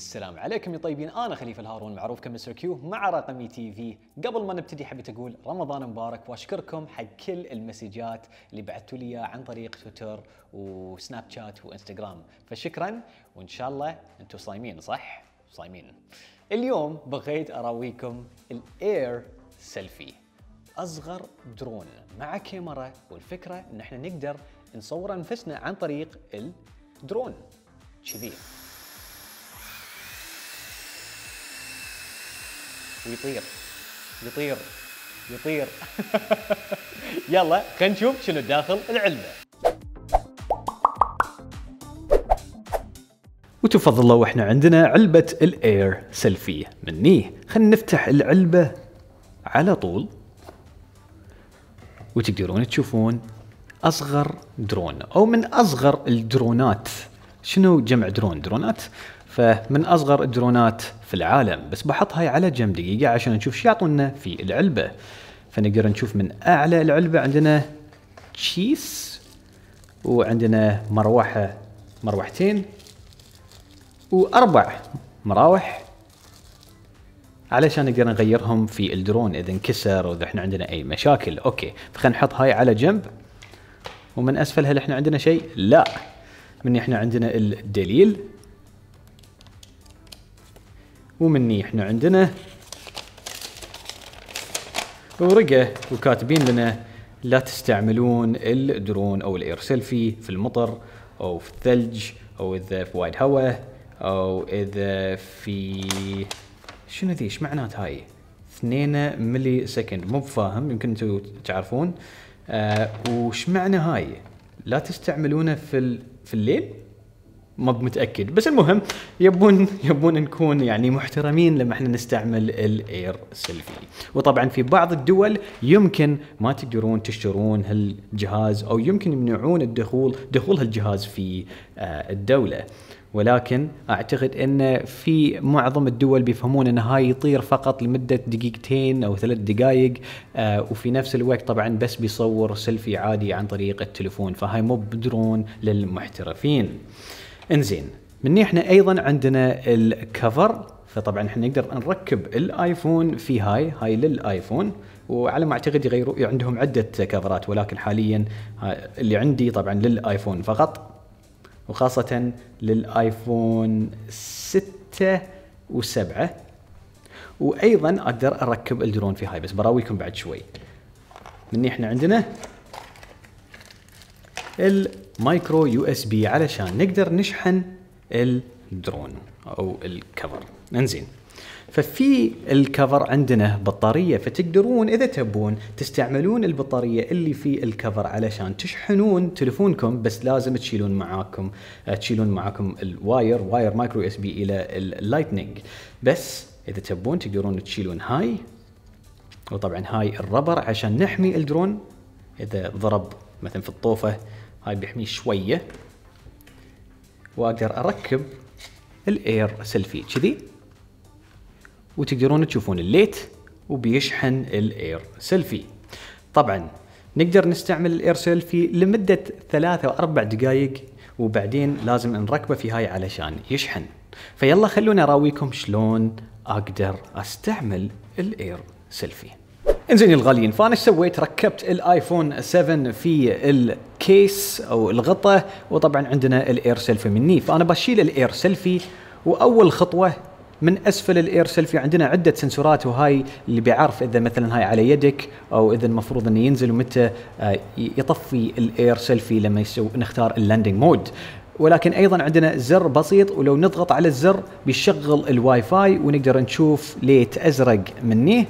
السلام عليكم يا طيبين انا خليفه الهارون معروف كمستر كيو مع رقمي تي في قبل ما نبتدي حبيت اقول رمضان مبارك واشكركم حق كل المسجات اللي بعثتوا لي عن طريق تويتر وسناب شات وانستغرام فشكرا وان شاء الله انتم صايمين صح صايمين اليوم بغيت اراويكم الاير سيلفي اصغر درون مع كاميرا والفكره ان احنا نقدر نصور انفسنا عن طريق الدرون كذي ويطير يطير يطير يلا خلينا نشوف شنو داخل العلبه وتفضل الله واحنا عندنا علبة الاير سيلفي مني خلينا نفتح العلبة على طول وتقدرون تشوفون اصغر درون او من اصغر الدرونات شنو جمع درون درونات فمن اصغر الدرونات في العالم بس بحطها على جنب دقيقه عشان نشوف شو يعطونا في العلبه فنقدر نشوف من اعلى العلبه عندنا تشيس وعندنا مروحه مروحتين واربع مراوح علشان نقدر نغيرهم في الدرون اذا انكسر واذا احنا عندنا اي مشاكل اوكي فخلينا نحط هاي على جنب ومن اسفل هل احنا عندنا شيء لا من احنا عندنا الدليل ومني احنا عندنا ورقة وكاتبين لنا لا تستعملون الدرون او الاير سيلفي في المطر او في الثلج او اذا في وايد هواء او اذا في شنو ذي ايش معنات هاي 2 ملي سكند مو بفاهم يمكن انتم تعرفون آه وش معنى هاي لا تستعملونه في في الليل ما متاكد بس المهم يبون يبون نكون يعني محترمين لما احنا نستعمل الاير سيلفي وطبعا في بعض الدول يمكن ما تقدرون تشترون هالجهاز او يمكن يمنعون الدخول دخول هالجهاز في آه، الدوله ولكن اعتقد ان في معظم الدول بيفهمون ان هاي يطير فقط لمده دقيقتين او ثلاث دقائق آه وفي نفس الوقت طبعا بس بيصور سيلفي عادي عن طريق التليفون فهاي مو بدرون للمحترفين. انزين مني احنا ايضا عندنا الكفر فطبعا احنا نقدر نركب الايفون في هاي هاي للايفون وعلى ما اعتقد يغيروا عندهم عده كفرات ولكن حاليا اللي عندي طبعا للايفون فقط وخاصه للايفون 6 و7 وايضا اقدر اركب الدرون في هاي بس براويكم بعد شوي مني احنا عندنا المايكرو يو اس بي علشان نقدر نشحن الدرون او الكفر انزين ففي الكفر عندنا بطاريه فتقدرون اذا تبون تستعملون البطاريه اللي في الكفر علشان تشحنون تلفونكم بس لازم تشيلون معاكم آه، تشيلون معاكم الواير واير مايكرو اس بي الى اللايتنينج بس اذا تبون تقدرون تشيلون هاي وطبعا هاي الربر عشان نحمي الدرون اذا ضرب مثلا في الطوفة هاي بيحميه شوية واقدر اركب الاير سيلفي كذي وتقدرون تشوفون الليت وبيشحن الاير سيلفي طبعا نقدر نستعمل الاير سيلفي لمدة ثلاثة او اربع دقائق وبعدين لازم نركبه في هاي علشان يشحن فيلا خلوني اراويكم شلون اقدر استعمل الاير سيلفي انزين الغاليين فانا ايش سويت ركبت الايفون 7 في الكيس او الغطاء وطبعا عندنا الاير سيلفي مني فانا بشيل الاير سيلفي واول خطوه من اسفل الاير سيلفي عندنا عده سنسورات وهاي اللي بيعرف اذا مثلا هاي على يدك او اذا المفروض انه ينزل ومتى آه، يطفي الاير سيلفي لما يسوي نختار اللاندنج مود ولكن ايضا عندنا زر بسيط ولو نضغط على الزر بيشغل الواي فاي ونقدر نشوف ليت ازرق منيه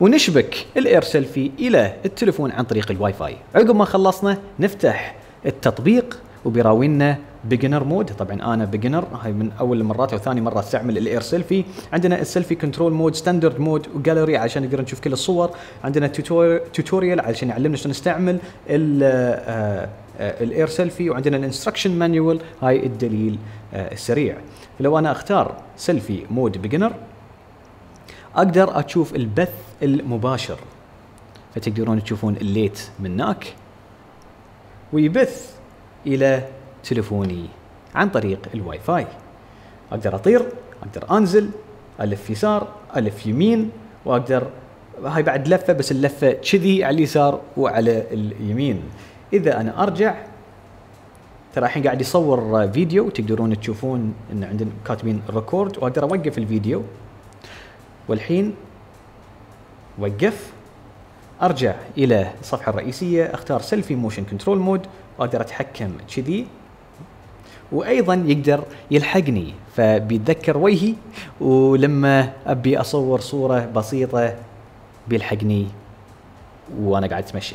ونشبك الاير سيلفي الى التليفون عن طريق الواي فاي عقب ما خلصنا نفتح التطبيق وبيراوينا بيجنر مود طبعا انا بيجنر هاي من اول المرات او ثاني مره استعمل الاير سيلفي عندنا السيلفي كنترول مود ستاندرد مود وجاليري عشان نقدر نشوف كل الصور عندنا توتوريال عشان يعلمنا شلون نستعمل آه، آه، الاير سيلفي وعندنا الانستركشن مانيوال هاي الدليل آه، السريع فلو انا اختار سيلفي مود بيجنر اقدر اشوف البث المباشر فتقدرون تشوفون الليت من هناك ويبث الى تلفوني عن طريق الواي فاي اقدر اطير اقدر انزل الف يسار الف يمين واقدر هاي بعد لفه بس اللفه كذي على اليسار وعلى اليمين اذا انا ارجع ترى الحين قاعد يصور فيديو تقدرون تشوفون ان عندنا كاتبين ريكورد واقدر اوقف الفيديو والحين وقف ارجع الى الصفحه الرئيسيه اختار سيلفي موشن كنترول مود واقدر اتحكم كذي وايضا يقدر يلحقني فبيتذكر وجهي ولما ابي اصور صوره بسيطه بيلحقني وانا قاعد اتمشى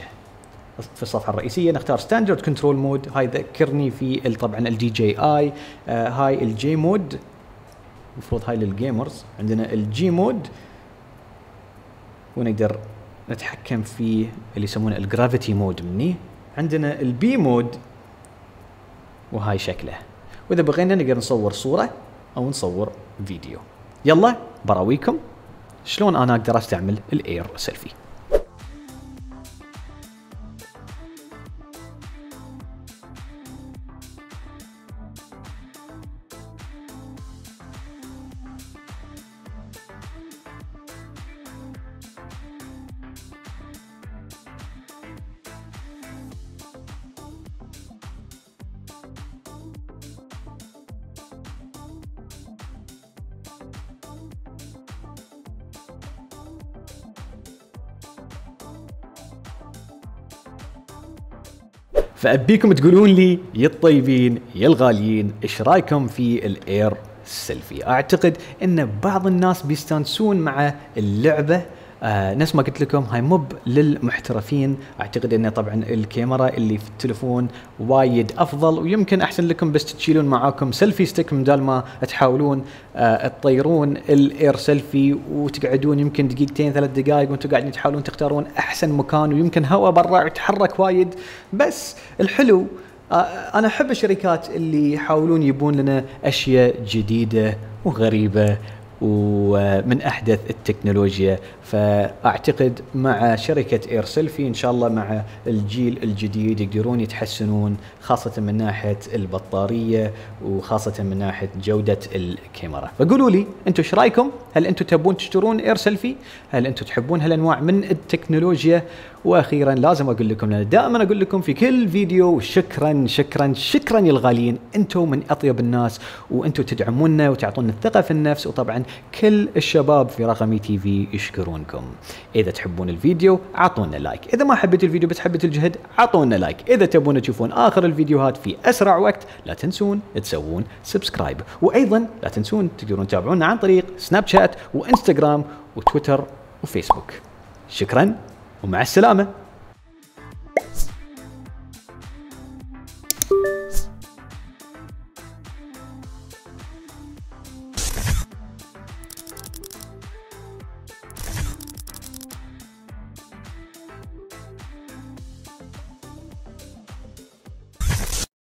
في الصفحه الرئيسيه نختار ستاندرد كنترول مود هاي ذكرني في طبعا الدي جي اي آه، هاي الجي مود المفروض هاي للجيمرز عندنا الجي مود ونقدر نتحكم في اللي يسمونه الجرافيتي مود مني عندنا البي مود وهاي شكله واذا بغينا نقدر نصور صوره او نصور فيديو يلا براويكم شلون انا اقدر استعمل الاير سيلفي فابيكم تقولون لي يا الطيبين يا الغاليين ايش رايكم في الاير سيلفي اعتقد ان بعض الناس بيستانسون مع اللعبه آه نفس ما قلت لكم هاي موب للمحترفين اعتقد ان طبعا الكاميرا اللي في التلفون وايد افضل ويمكن احسن لكم بس تشيلون معاكم سيلفي ستيك بدال ما تحاولون آه تطيرون الاير سيلفي وتقعدون يمكن دقيقتين ثلاث دقائق وانتم قاعدين تحاولون تختارون احسن مكان ويمكن هواء برا يتحرك وايد بس الحلو آه انا احب الشركات اللي يحاولون يبون لنا اشياء جديده وغريبه ومن احدث التكنولوجيا فاعتقد مع شركه اير سيلفي ان شاء الله مع الجيل الجديد يقدرون يتحسنون خاصه من ناحيه البطاريه وخاصه من ناحيه جوده الكاميرا فقولوا لي انتم ايش رايكم هل انتم تبون تشترون اير سيلفي؟ هل انتم تحبون هالانواع من التكنولوجيا؟ واخيرا لازم اقول لكم انا دائما اقول لكم في كل فيديو شكرا شكرا شكرا يا الغاليين انتم من اطيب الناس وانتم تدعمونا وتعطونا الثقه في النفس وطبعا كل الشباب في رقمي تي e في يشكرونكم. اذا تحبون الفيديو اعطونا لايك، اذا ما حبيت الفيديو بس حبيت الجهد اعطونا لايك، اذا تبون تشوفون اخر الفيديوهات في اسرع وقت لا تنسون تسوون سبسكرايب، وايضا لا تنسون تقدرون تتابعونا عن طريق سناب شات شات وانستغرام وتويتر وفيسبوك شكرا ومع السلامه you